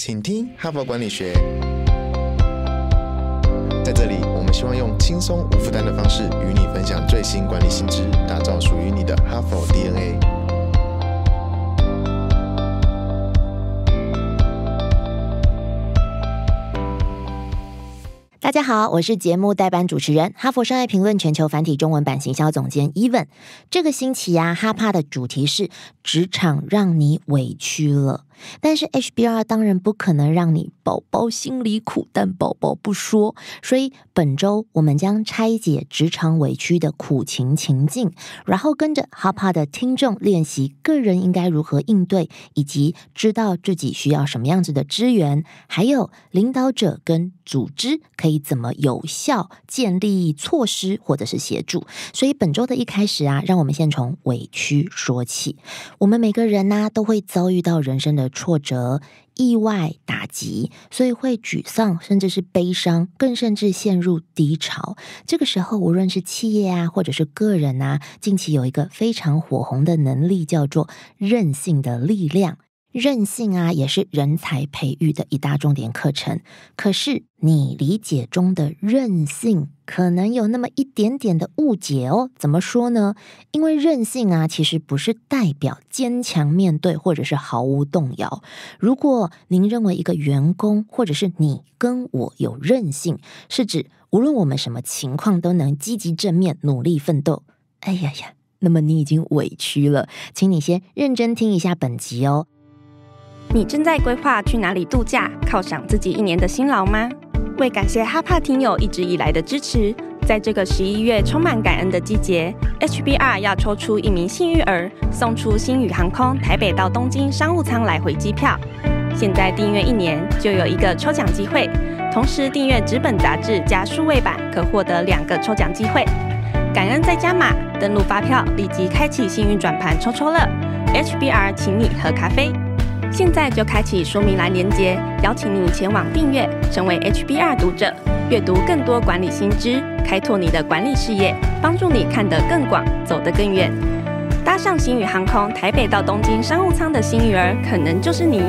请听哈佛管理学。在这里，我们希望用轻松无负担的方式与你分享最新管理心知，打造属于你的哈佛 DNA。大家好，我是节目代班主持人，哈佛商业评论全球繁体中文版行销总监 e v a n 这个星期啊，哈帕的主题是职场让你委屈了。但是 HBR 当然不可能让你宝宝心里苦，但宝宝不说。所以本周我们将拆解职场委屈的苦情情境，然后跟着哈帕的听众练习个人应该如何应对，以及知道自己需要什么样子的支援，还有领导者跟组织可以怎么有效建立措施或者是协助。所以本周的一开始啊，让我们先从委屈说起。我们每个人呢都会遭遇到人生的。挫折、意外、打击，所以会沮丧，甚至是悲伤，更甚至陷入低潮。这个时候，无论是企业啊，或者是个人啊，近期有一个非常火红的能力，叫做韧性的力量。韧性啊，也是人才培育的一大重点课程。可是，你理解中的韧性？可能有那么一点点的误解哦，怎么说呢？因为任性啊，其实不是代表坚强面对，或者是毫无动摇。如果您认为一个员工，或者是你跟我有韧性，是指无论我们什么情况都能积极正面努力奋斗。哎呀呀，那么你已经委屈了，请你先认真听一下本集哦。你正在规划去哪里度假，犒赏自己一年的辛劳吗？为感谢哈帕听友一直以来的支持，在这个十一月充满感恩的季节，HBR 要抽出一名幸运儿，送出星宇航空台北到东京商务舱来回机票。现在订阅一年就有一个抽奖机会，同时订阅纸本杂志加数位版可获得两个抽奖机会。感恩再加码，登录发票立即开启幸运转盘抽抽乐。HBR 请你喝咖啡。现在就开启说明栏连接，邀请你前往订阅，成为 HBR 读者，阅读更多管理新知，开拓你的管理事业，帮助你看得更广，走得更远。搭上新宇航空台北到东京商务舱的新宇儿，可能就是你。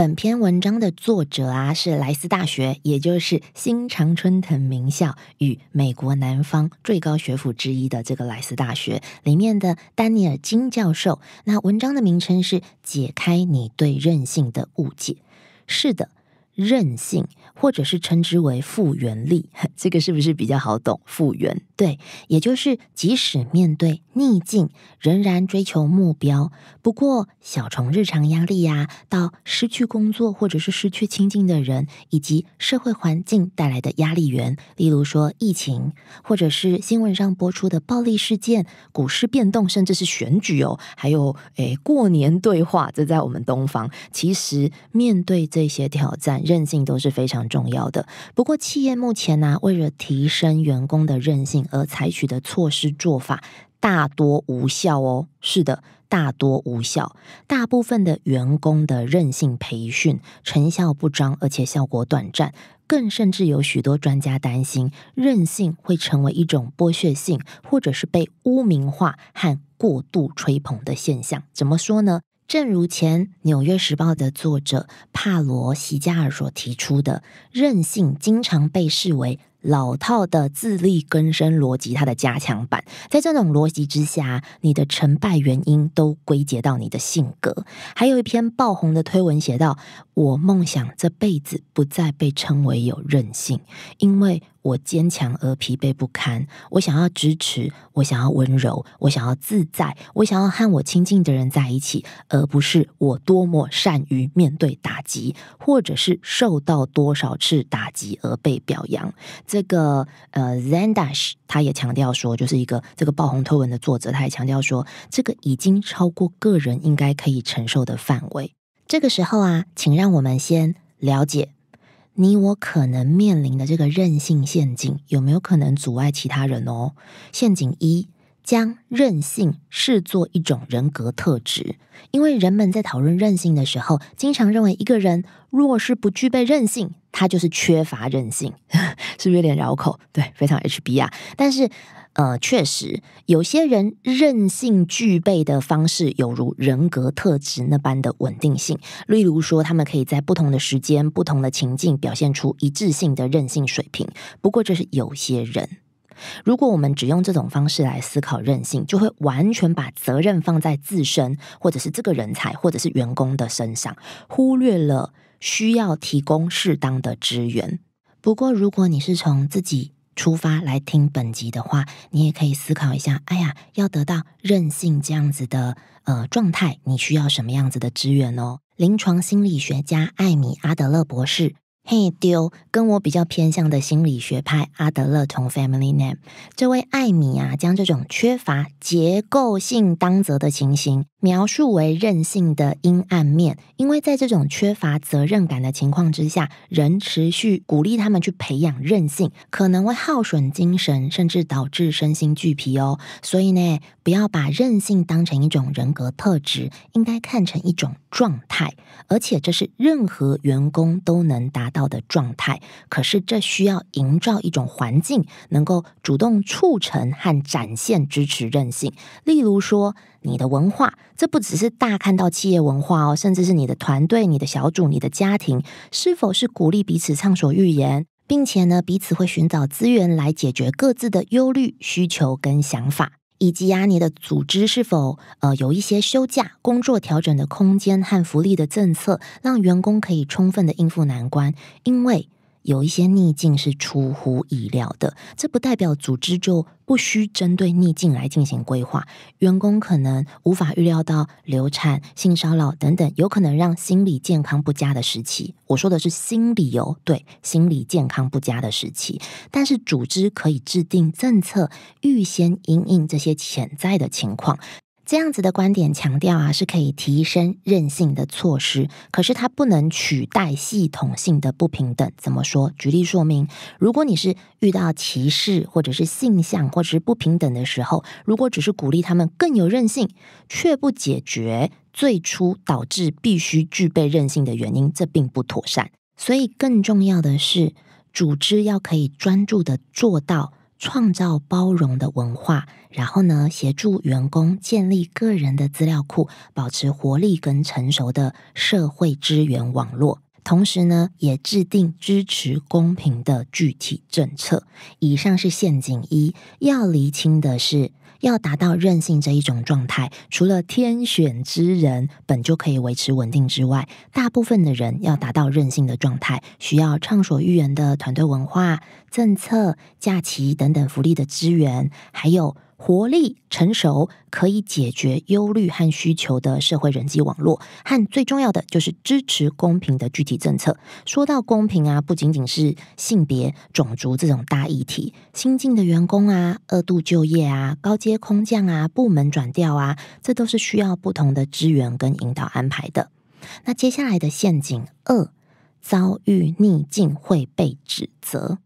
本篇文章的作者啊，是莱斯大学，也就是新常春藤名校与美国南方最高学府之一的这个莱斯大学里面的丹尼尔金教授。那文章的名称是《解开你对任性的误解》。是的。韧性，或者是称之为复原力，这个是不是比较好懂？复原，对，也就是即使面对逆境，仍然追求目标。不过，小虫日常压力呀，到失去工作或者是失去亲近的人，以及社会环境带来的压力源，例如说疫情，或者是新闻上播出的暴力事件、股市变动，甚至是选举哦，还有诶过年对话。这在我们东方，其实面对这些挑战。韧性都是非常重要的。不过，企业目前呢，为了提升员工的韧性而采取的措施做法，大多无效哦。是的，大多无效。大部分的员工的韧性培训成效不彰，而且效果短暂。更甚至有许多专家担心，韧性会成为一种剥削性，或者是被污名化和过度吹捧的现象。怎么说呢？正如前《纽约时报》的作者帕罗席加尔所提出的，任性经常被视为。老套的自力更生逻辑，它的加强版，在这种逻辑之下，你的成败原因都归结到你的性格。还有一篇爆红的推文写道：“我梦想这辈子不再被称为有韧性，因为我坚强而疲惫不堪。我想要支持，我想要温柔，我想要自在，我想要和我亲近的人在一起，而不是我多么善于面对打击，或者是受到多少次打击而被表扬。”这个呃，Zendash 他也强调说，就是一个这个爆红推文的作者，他也强调说，这个已经超过个人应该可以承受的范围。这个时候啊，请让我们先了解你我可能面临的这个任性陷阱，有没有可能阻碍其他人哦？陷阱一。将任性视作一种人格特质，因为人们在讨论任性的时候，经常认为一个人若是不具备任性，他就是缺乏任性，是不是有点绕口？对，非常 H B 啊。但是，呃，确实，有些人任性具备的方式有如人格特质那般的稳定性，例如说，他们可以在不同的时间、不同的情境表现出一致性的任性水平。不过，这是有些人。如果我们只用这种方式来思考任性，就会完全把责任放在自身，或者是这个人才，或者是员工的身上，忽略了需要提供适当的支援。不过，如果你是从自己出发来听本集的话，你也可以思考一下：哎呀，要得到任性这样子的呃状态，你需要什么样子的支援哦？临床心理学家艾米阿德勒博士。嘿，丢，跟我比较偏向的心理学派阿德勒同 Family Name 这位艾米啊，将这种缺乏结构性担责的情形描述为任性的阴暗面。因为在这种缺乏责任感的情况之下，人持续鼓励他们去培养韧性，可能会耗损精神，甚至导致身心俱疲哦。所以呢，不要把韧性当成一种人格特质，应该看成一种状态。而且这是任何员工都能达到的状态，可是这需要营造一种环境，能够主动促成和展现支持韧性。例如说。你的文化，这不只是大看到企业文化哦，甚至是你的团队、你的小组、你的家庭，是否是鼓励彼此畅所欲言，并且呢，彼此会寻找资源来解决各自的忧虑、需求跟想法，以及啊，你的组织是否呃有一些休假、工作调整的空间和福利的政策，让员工可以充分的应付难关，因为。有一些逆境是出乎意料的，这不代表组织就不需针对逆境来进行规划。员工可能无法预料到流产、性骚扰等等，有可能让心理健康不佳的时期。我说的是心理哦，对，心理健康不佳的时期。但是组织可以制定政策，预先应应这些潜在的情况。这样子的观点强调啊，是可以提升韧性的措施，可是它不能取代系统性的不平等。怎么说？举例说明，如果你是遇到歧视或者是性向或者是不平等的时候，如果只是鼓励他们更有韧性，却不解决最初导致必须具备韧性的原因，这并不妥善。所以，更重要的是，组织要可以专注的做到。创造包容的文化，然后呢，协助员工建立个人的资料库，保持活力跟成熟的社会资源网络。同时呢，也制定支持公平的具体政策。以上是陷阱一要厘清的是。要达到韧性这一种状态，除了天选之人本就可以维持稳定之外，大部分的人要达到韧性的状态，需要畅所欲言的团队文化、政策、假期等等福利的资源，还有。活力、成熟，可以解决忧虑和需求的社会人际网络，和最重要的就是支持公平的具体政策。说到公平啊，不仅仅是性别、种族这种大议题，新进的员工啊，二度就业啊，高阶空降啊，部门转调啊，这都是需要不同的资源跟引导安排的。那接下来的陷阱二，遭遇逆境会被指责。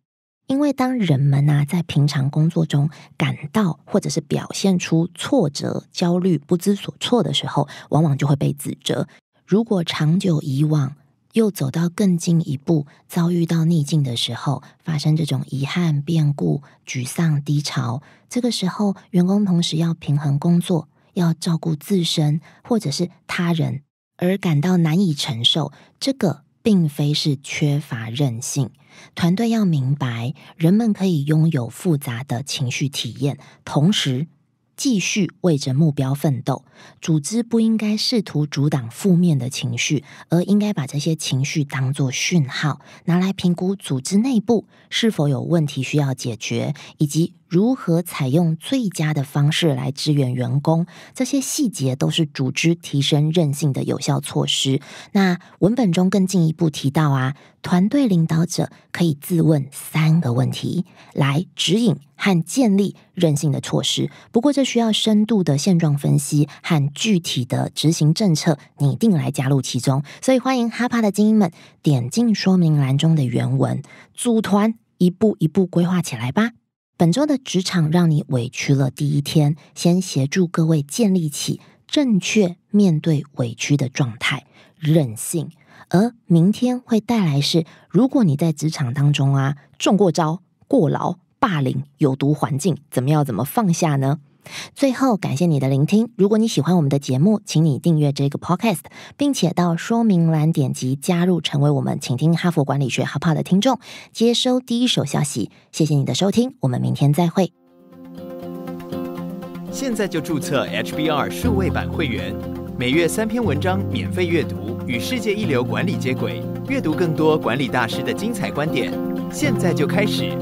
因为当人们呐在平常工作中感到或者是表现出挫折、焦虑、不知所措的时候，往往就会被指责。如果长久以往，又走到更进一步，遭遇到逆境的时候，发生这种遗憾变故、沮丧低潮，这个时候，员工同时要平衡工作，要照顾自身或者是他人，而感到难以承受这个。并非是缺乏韧性，团队要明白，人们可以拥有复杂的情绪体验，同时继续为着目标奋斗。组织不应该试图阻挡负面的情绪，而应该把这些情绪当作讯号，拿来评估组织内部是否有问题需要解决，以及。如何采用最佳的方式来支援员工？这些细节都是组织提升韧性的有效措施。那文本中更进一步提到啊，团队领导者可以自问三个问题，来指引和建立韧性的措施。不过，这需要深度的现状分析和具体的执行政策拟定来加入其中。所以，欢迎哈帕的精英们点进说明栏中的原文，组团一步一步规划起来吧。本周的职场让你委屈了。第一天，先协助各位建立起正确面对委屈的状态，忍性。而明天会带来是，如果你在职场当中啊，中过招、过劳、霸凌、有毒环境，怎么样？怎么放下呢？最后，感谢你的聆听。如果你喜欢我们的节目，请你订阅这个 podcast，并且到说明栏点击加入，成为我们“请听哈佛管理学好报”的听众，接收第一手消息。谢谢你的收听，我们明天再会。现在就注册 HBR 数位版会员，每月三篇文章免费阅读，与世界一流管理接轨，阅读更多管理大师的精彩观点。现在就开始。